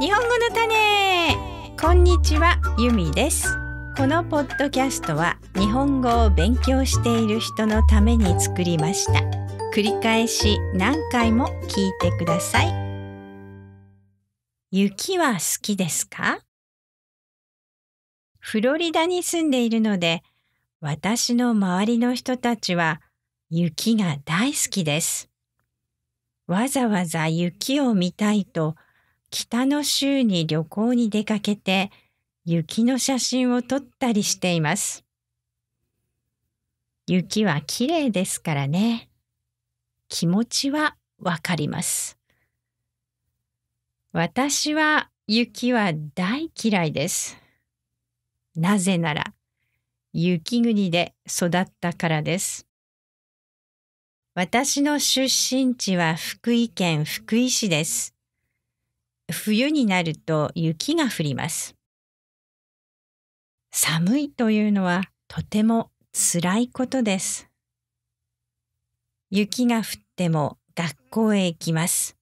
日本語の種こんにちはゆみですこのポッドキャストは日本語を勉強している人のために作りました繰り返し何回も聞いてください雪は好きですかフロリダに住んでいるので私の周りの人たちは雪が大好きです。わざわざ雪を見たいと北の州に旅行に出かけて雪の写真を撮ったりしています。雪は綺麗ですからね。気持ちはわかります。私は雪は大嫌いです。なぜなら雪国で育ったからです。私の出身地は福井県福井市です。冬になると雪が降ります。寒いというのはとても辛いことです。雪が降っても学校へ行きます。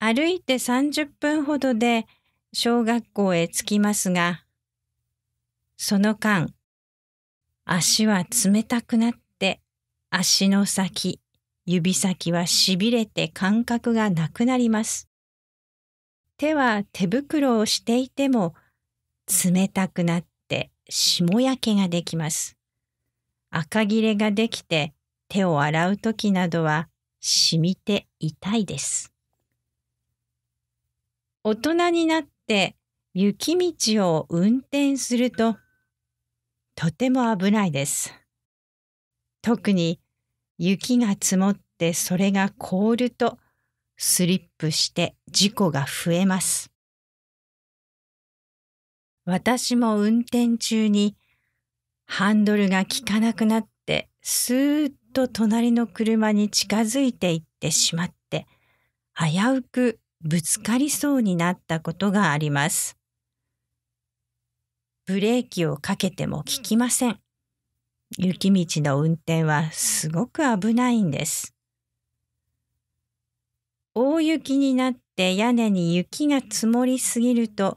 歩いて30分ほどで小学校へ着きますが、その間、足は冷たくなって足の先、指先はしびれて感覚がなくなります。手は手袋をしていても冷たくなって霜焼けができます。赤切れができて手を洗う時などは染みて痛いです。大人になって雪道を運転するととても危ないです。特に雪が積もってそれが凍るとスリップして事故が増えます。私も運転中にハンドルが効かなくなってスーッと隣の車に近づいていってしまって危うくぶつかりそうになったことがあります。ブレーキをかけても効きません。雪道の運転はすごく危ないんです。大雪になって屋根に雪が積もりすぎると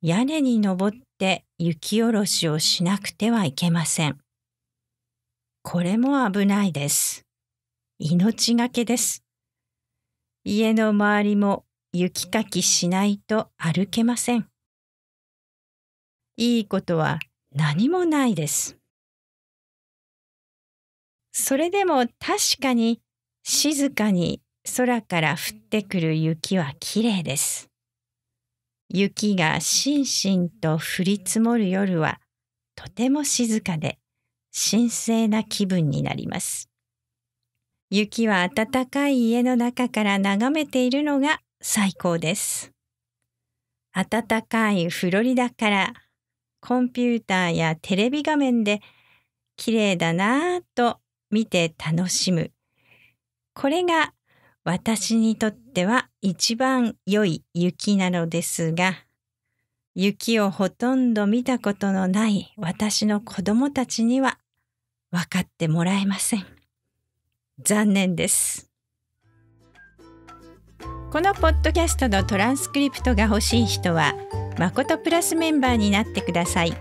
屋根に登って雪下ろしをしなくてはいけません。これも危ないです。命がけです。家の周りも雪かきしないと歩けません。いいことは何もないです。それでも確かに静かに空から降ってくる雪はきれいです。雪がしんしんと降り積もる夜はとても静かで神聖な気分になります。雪は暖かい家の中から眺めているのが最高です。暖かいフロリダからコンピューターやテレビ画面で綺麗だなぁと見て楽しむ。これが私にとっては一番良い雪なのですが、雪をほとんど見たことのない私の子供たちには分かってもらえません。残念です。このポッドキャストのトランスクリプトが欲しい人は、まことプラスメンバーになってください。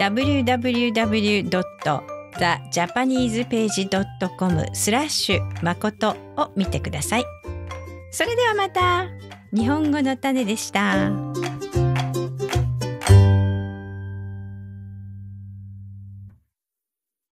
www. thejapanesepage.com スラッシュ誠を見てください。それではまた日本語の種でした。